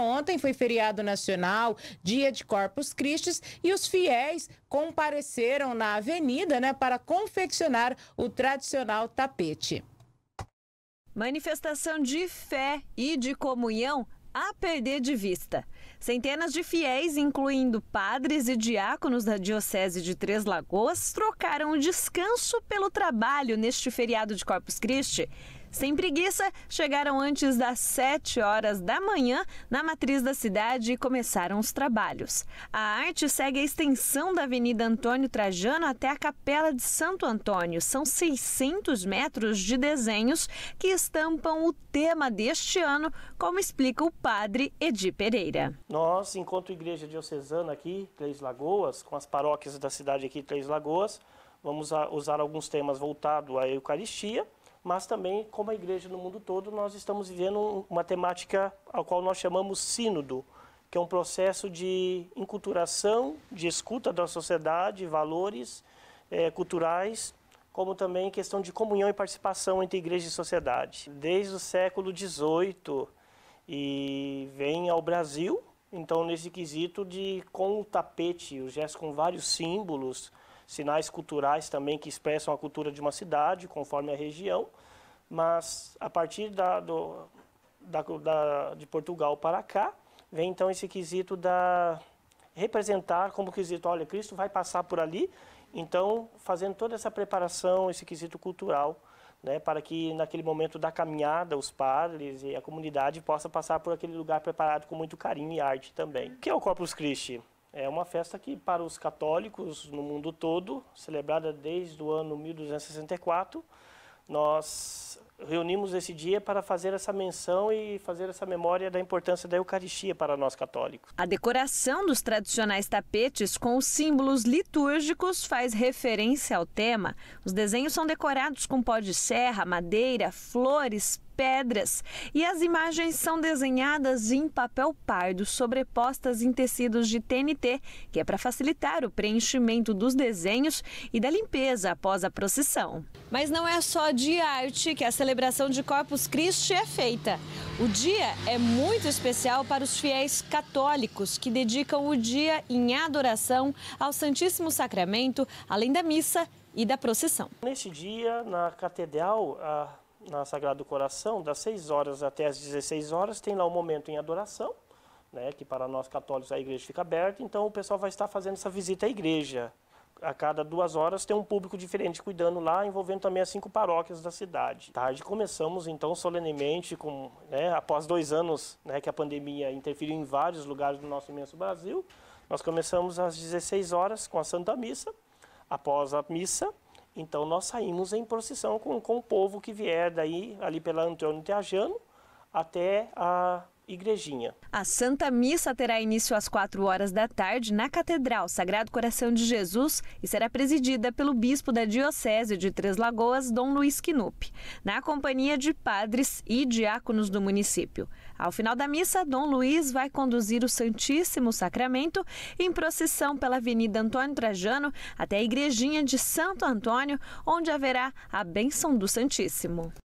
Ontem foi feriado nacional, dia de Corpus Christi, e os fiéis compareceram na avenida né, para confeccionar o tradicional tapete. Manifestação de fé e de comunhão a perder de vista. Centenas de fiéis, incluindo padres e diáconos da Diocese de Três Lagoas, trocaram o descanso pelo trabalho neste feriado de Corpus Christi. Sem preguiça, chegaram antes das 7 horas da manhã na matriz da cidade e começaram os trabalhos. A arte segue a extensão da Avenida Antônio Trajano até a Capela de Santo Antônio. São 600 metros de desenhos que estampam o tema deste ano, como explica o padre Edi Pereira. Nós, enquanto igreja diocesana aqui, Três Lagoas, com as paróquias da cidade aqui, Três Lagoas, vamos usar alguns temas voltados à Eucaristia mas também, como a igreja no mundo todo, nós estamos vivendo uma temática ao qual nós chamamos sínodo, que é um processo de enculturação, de escuta da sociedade, valores é, culturais, como também questão de comunhão e participação entre igreja e sociedade. Desde o século XVIII e vem ao Brasil, então nesse quesito de com o tapete, o gesto com vários símbolos, sinais culturais também que expressam a cultura de uma cidade, conforme a região, mas a partir da, do, da, da, de Portugal para cá, vem então esse quesito da representar como quesito, olha, Cristo vai passar por ali, então fazendo toda essa preparação, esse quesito cultural, né, para que naquele momento da caminhada os padres e a comunidade possa passar por aquele lugar preparado com muito carinho e arte também, O que é o Corpus Christi. É uma festa que, para os católicos no mundo todo, celebrada desde o ano 1264, nós reunimos esse dia para fazer essa menção e fazer essa memória da importância da Eucaristia para nós católicos. A decoração dos tradicionais tapetes com os símbolos litúrgicos faz referência ao tema. Os desenhos são decorados com pó de serra, madeira, flores, pedras e as imagens são desenhadas em papel pardo sobrepostas em tecidos de TNT, que é para facilitar o preenchimento dos desenhos e da limpeza após a procissão. Mas não é só de arte que a celebração celebração de Corpus Christi é feita. O dia é muito especial para os fiéis católicos que dedicam o dia em adoração ao Santíssimo Sacramento, além da missa e da procissão. Neste dia, na Catedral, na Sagrado Coração, das 6 horas até as 16 horas, tem lá um momento em adoração, né, que para nós católicos a igreja fica aberta, então o pessoal vai estar fazendo essa visita à igreja a cada duas horas tem um público diferente cuidando lá, envolvendo também as cinco paróquias da cidade. Tarde tá, começamos então solenemente com, né, após dois anos né, que a pandemia interferiu em vários lugares do nosso imenso Brasil, nós começamos às 16 horas com a Santa Missa. Após a missa, então nós saímos em procissão com, com o povo que vier daí ali pela Antônio Teajano até a Igrejinha. A Santa Missa terá início às 4 horas da tarde na Catedral Sagrado Coração de Jesus e será presidida pelo bispo da Diocese de Três Lagoas, Dom Luiz Quinup, na companhia de padres e diáconos do município. Ao final da missa, Dom Luiz vai conduzir o Santíssimo Sacramento em procissão pela Avenida Antônio Trajano até a Igrejinha de Santo Antônio, onde haverá a bênção do Santíssimo.